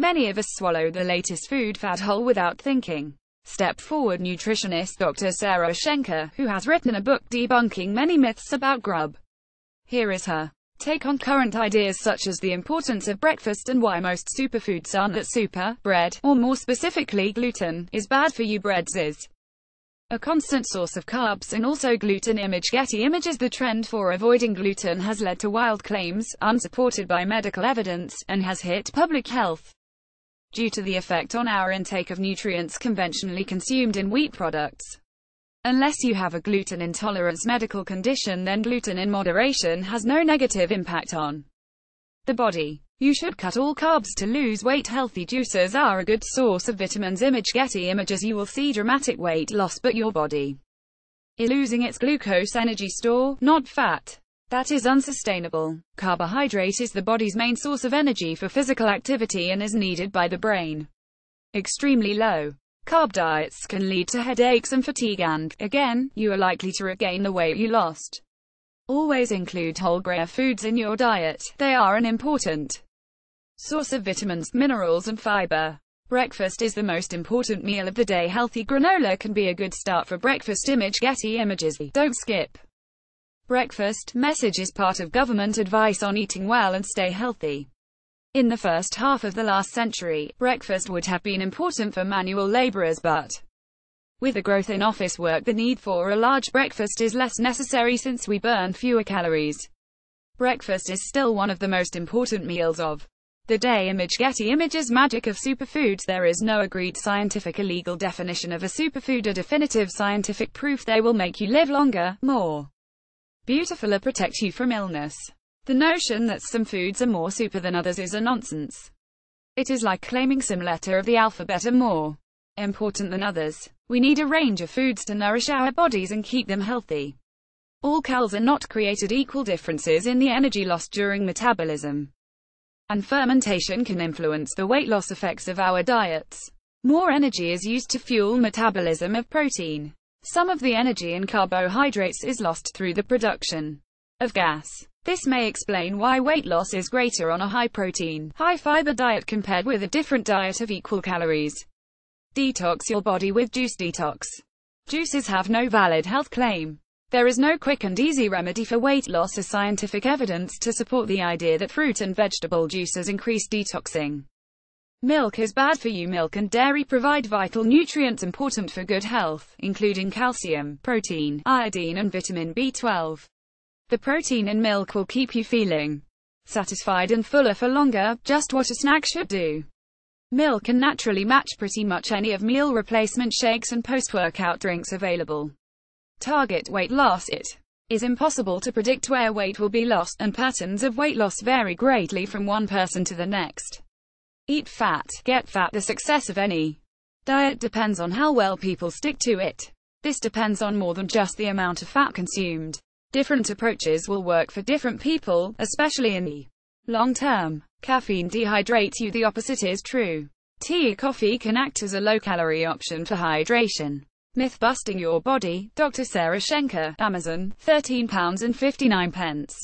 Many of us swallow the latest food fad whole without thinking. Step forward nutritionist Dr. Sarah Schenker, who has written a book debunking many myths about grub. Here is her take on current ideas such as the importance of breakfast and why most superfoods aren't that super, bread, or more specifically gluten, is bad for you breads is a constant source of carbs and also gluten image Getty images the trend for avoiding gluten has led to wild claims, unsupported by medical evidence, and has hit public health due to the effect on our intake of nutrients conventionally consumed in wheat products. Unless you have a gluten intolerance medical condition then gluten in moderation has no negative impact on the body. You should cut all carbs to lose weight. Healthy juices are a good source of vitamins. Image Getty images you will see dramatic weight loss but your body is losing its glucose energy store, not fat. That is unsustainable. Carbohydrate is the body's main source of energy for physical activity and is needed by the brain. Extremely low carb diets can lead to headaches and fatigue and, again, you are likely to regain the weight you lost. Always include whole grain foods in your diet. They are an important source of vitamins, minerals and fiber. Breakfast is the most important meal of the day. Healthy granola can be a good start for breakfast. Image Getty Images. Don't skip. Breakfast message is part of government advice on eating well and stay healthy. In the first half of the last century, breakfast would have been important for manual laborers but with the growth in office work the need for a large breakfast is less necessary since we burn fewer calories. Breakfast is still one of the most important meals of the day image Getty Images Magic of Superfoods There is no agreed scientific or legal definition of a superfood or definitive scientific proof they will make you live longer, more or protect you from illness. The notion that some foods are more super than others is a nonsense. It is like claiming some letter of the alphabet are more important than others. We need a range of foods to nourish our bodies and keep them healthy. All calories are not created equal differences in the energy lost during metabolism. And fermentation can influence the weight loss effects of our diets. More energy is used to fuel metabolism of protein. Some of the energy in carbohydrates is lost through the production of gas. This may explain why weight loss is greater on a high-protein, high-fiber diet compared with a different diet of equal calories. Detox your body with Juice Detox. Juices have no valid health claim. There is no quick and easy remedy for weight loss as scientific evidence to support the idea that fruit and vegetable juices increase detoxing. Milk is bad for you Milk and dairy provide vital nutrients important for good health, including calcium, protein, iodine and vitamin B12. The protein in milk will keep you feeling satisfied and fuller for longer, just what a snack should do. Milk can naturally match pretty much any of meal replacement shakes and post-workout drinks available. Target weight loss It is impossible to predict where weight will be lost, and patterns of weight loss vary greatly from one person to the next. Eat fat, get fat. The success of any diet depends on how well people stick to it. This depends on more than just the amount of fat consumed. Different approaches will work for different people, especially in the long term. Caffeine dehydrates you, the opposite is true. Tea or coffee can act as a low-calorie option for hydration. Myth-busting your body, Dr. Sarah Schenker, Amazon, £13.59.